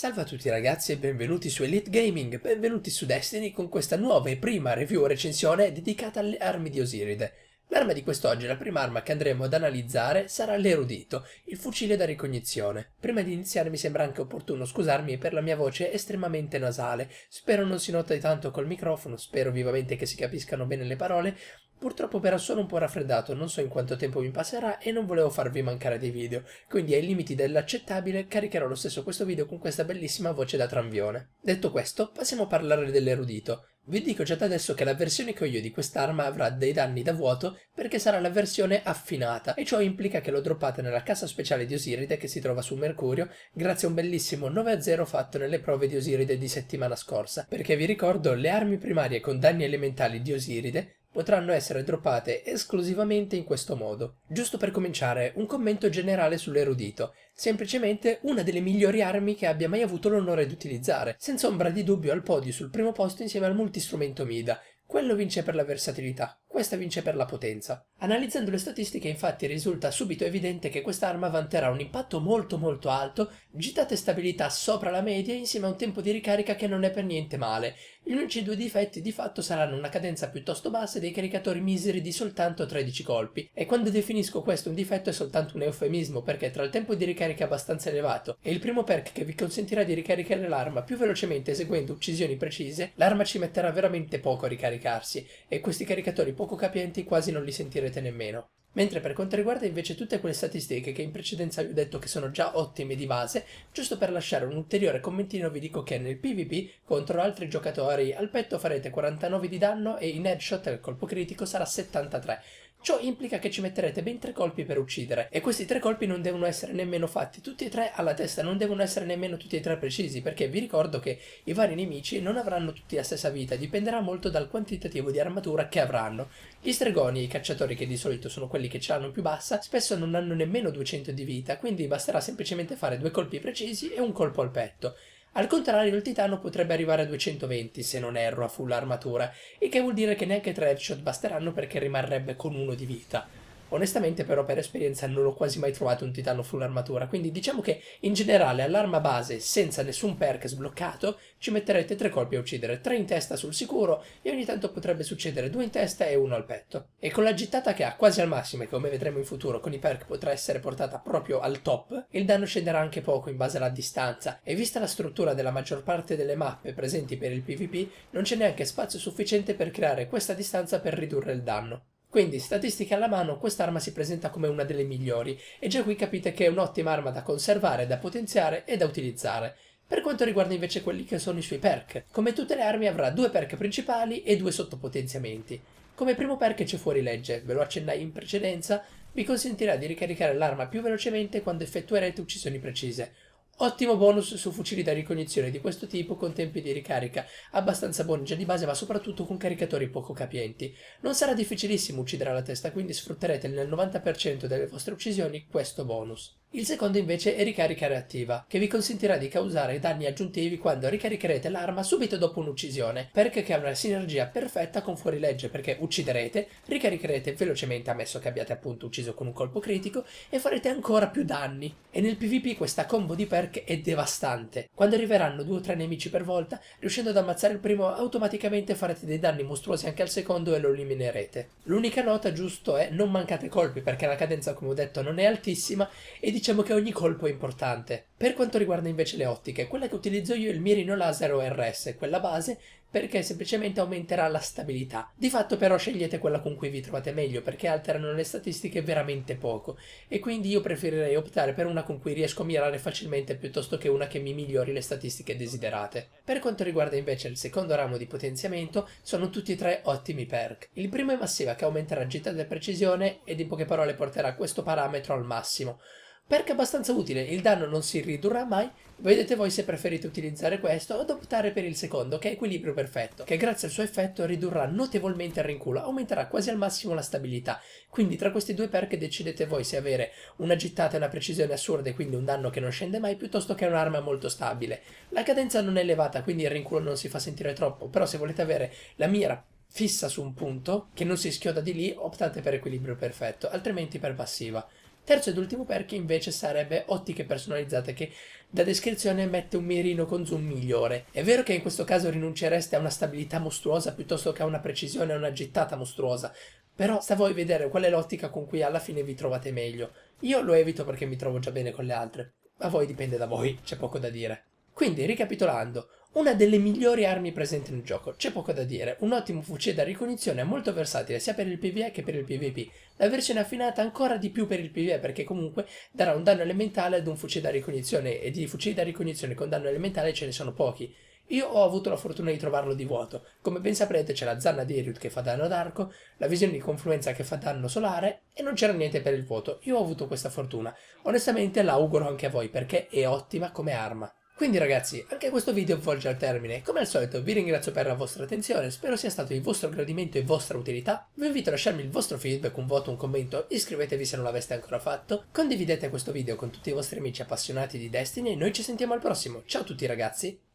Salve a tutti ragazzi e benvenuti su Elite Gaming, benvenuti su Destiny con questa nuova e prima review o recensione dedicata alle armi di Osiride. L'arma di quest'oggi, la prima arma che andremo ad analizzare, sarà l'erudito, il fucile da ricognizione. Prima di iniziare mi sembra anche opportuno scusarmi per la mia voce estremamente nasale, spero non si nota tanto col microfono, spero vivamente che si capiscano bene le parole, Purtroppo però sono un po' raffreddato, non so in quanto tempo mi passerà e non volevo farvi mancare dei video, quindi ai limiti dell'accettabile caricherò lo stesso questo video con questa bellissima voce da tramvione. Detto questo, passiamo a parlare dell'erudito. Vi dico già da adesso che la versione che ho io di quest'arma avrà dei danni da vuoto perché sarà la versione affinata e ciò implica che l'ho droppata nella cassa speciale di Osiride che si trova su Mercurio grazie a un bellissimo 9-0 fatto nelle prove di Osiride di settimana scorsa perché vi ricordo le armi primarie con danni elementali di Osiride potranno essere droppate esclusivamente in questo modo. Giusto per cominciare, un commento generale sull'erudito, semplicemente una delle migliori armi che abbia mai avuto l'onore di utilizzare, senza ombra di dubbio al podio sul primo posto insieme al multistrumento Mida, quello vince per la versatilità. Questa vince per la potenza. Analizzando le statistiche infatti risulta subito evidente che quest'arma vanterà un impatto molto molto alto, gittate stabilità sopra la media insieme a un tempo di ricarica che non è per niente male. Gli unici due difetti di fatto saranno una cadenza piuttosto bassa e dei caricatori miseri di soltanto 13 colpi. E quando definisco questo un difetto è soltanto un eufemismo perché tra il tempo di ricarica abbastanza elevato e il primo perk che vi consentirà di ricaricare l'arma più velocemente eseguendo uccisioni precise, l'arma ci metterà veramente poco a ricaricarsi e questi caricatori poco poco capienti quasi non li sentirete nemmeno. Mentre per quanto riguarda invece tutte quelle statistiche che in precedenza vi ho detto che sono già ottime di base, giusto per lasciare un ulteriore commentino vi dico che nel PvP contro altri giocatori al petto farete 49 di danno e in headshot al colpo critico sarà 73, Ciò implica che ci metterete ben tre colpi per uccidere e questi tre colpi non devono essere nemmeno fatti tutti e tre alla testa, non devono essere nemmeno tutti e tre precisi perché vi ricordo che i vari nemici non avranno tutti la stessa vita, dipenderà molto dal quantitativo di armatura che avranno. Gli stregoni, i cacciatori che di solito sono quelli che ce l'hanno più bassa, spesso non hanno nemmeno 200 di vita, quindi basterà semplicemente fare due colpi precisi e un colpo al petto. Al contrario il Titano potrebbe arrivare a 220 se non erro a full armatura, il che vuol dire che neanche tre headshot basteranno perché rimarrebbe con uno di vita. Onestamente però per esperienza non ho quasi mai trovato un titano full armatura, quindi diciamo che in generale all'arma base senza nessun perk sbloccato ci metterete tre colpi a uccidere, tre in testa sul sicuro e ogni tanto potrebbe succedere due in testa e uno al petto. E con la gittata che ha quasi al massimo e come vedremo in futuro con i perk potrà essere portata proprio al top, il danno scenderà anche poco in base alla distanza e vista la struttura della maggior parte delle mappe presenti per il PvP non c'è neanche spazio sufficiente per creare questa distanza per ridurre il danno. Quindi, statistiche alla mano, quest'arma si presenta come una delle migliori e già qui capite che è un'ottima arma da conservare, da potenziare e da utilizzare. Per quanto riguarda invece quelli che sono i suoi perk, come tutte le armi avrà due perk principali e due sottopotenziamenti. Come primo perk c'è fuori legge, ve lo accennai in precedenza, vi consentirà di ricaricare l'arma più velocemente quando effettuerete uccisioni precise, Ottimo bonus su fucili da ricognizione di questo tipo con tempi di ricarica abbastanza buoni già di base ma soprattutto con caricatori poco capienti. Non sarà difficilissimo uccidere la testa quindi sfrutterete nel 90% delle vostre uccisioni questo bonus. Il secondo invece è ricarica reattiva, che vi consentirà di causare danni aggiuntivi quando ricaricherete l'arma subito dopo un'uccisione, perché che ha una sinergia perfetta con fuorilegge, perché ucciderete, ricaricherete velocemente ammesso che abbiate appunto ucciso con un colpo critico e farete ancora più danni. E nel PvP questa combo di perk è devastante. Quando arriveranno due o tre nemici per volta, riuscendo ad ammazzare il primo automaticamente farete dei danni mostruosi anche al secondo e lo eliminerete. L'unica nota giusto è non mancate colpi perché la cadenza come ho detto non è altissima e di diciamo che ogni colpo è importante. Per quanto riguarda invece le ottiche, quella che utilizzo io è il mirino laser ORS, quella base, perché semplicemente aumenterà la stabilità. Di fatto però scegliete quella con cui vi trovate meglio, perché alterano le statistiche veramente poco, e quindi io preferirei optare per una con cui riesco a mirare facilmente piuttosto che una che mi migliori le statistiche desiderate. Per quanto riguarda invece il secondo ramo di potenziamento, sono tutti e tre ottimi perk. Il primo è massiva che aumenterà gittata e precisione ed in poche parole porterà questo parametro al massimo, perché è abbastanza utile, il danno non si ridurrà mai, vedete voi se preferite utilizzare questo o optare per il secondo, che è equilibrio perfetto, che grazie al suo effetto ridurrà notevolmente il rinculo, aumenterà quasi al massimo la stabilità, quindi tra questi due perk decidete voi se avere una gittata e una precisione assurda e quindi un danno che non scende mai, piuttosto che un'arma molto stabile. La cadenza non è elevata, quindi il rinculo non si fa sentire troppo, però se volete avere la mira fissa su un punto, che non si schioda di lì, optate per equilibrio perfetto, altrimenti per passiva. Terzo ed ultimo perk invece sarebbe ottiche personalizzate che da descrizione mette un mirino con zoom migliore. È vero che in questo caso rinuncereste a una stabilità mostruosa piuttosto che a una precisione e una gittata mostruosa, però sta a voi vedere qual è l'ottica con cui alla fine vi trovate meglio. Io lo evito perché mi trovo già bene con le altre. A voi dipende da voi, c'è poco da dire. Quindi, ricapitolando, una delle migliori armi presenti nel gioco. C'è poco da dire, un ottimo fucile da ricognizione molto versatile sia per il PvE che per il PvP. La versione affinata ancora di più per il PvE perché comunque darà un danno elementale ad un fucile da ricognizione e di fucili da ricognizione con danno elementale ce ne sono pochi. Io ho avuto la fortuna di trovarlo di vuoto. Come ben saprete c'è la zanna di Eriut che fa danno ad arco, la visione di confluenza che fa danno solare e non c'era niente per il vuoto. Io ho avuto questa fortuna. Onestamente la auguro anche a voi perché è ottima come arma. Quindi ragazzi, anche questo video volge al termine. Come al solito vi ringrazio per la vostra attenzione, spero sia stato di vostro gradimento e vostra utilità. Vi invito a lasciarmi il vostro feedback, un voto, un commento, iscrivetevi se non l'aveste ancora fatto, condividete questo video con tutti i vostri amici appassionati di Destiny e noi ci sentiamo al prossimo. Ciao a tutti ragazzi!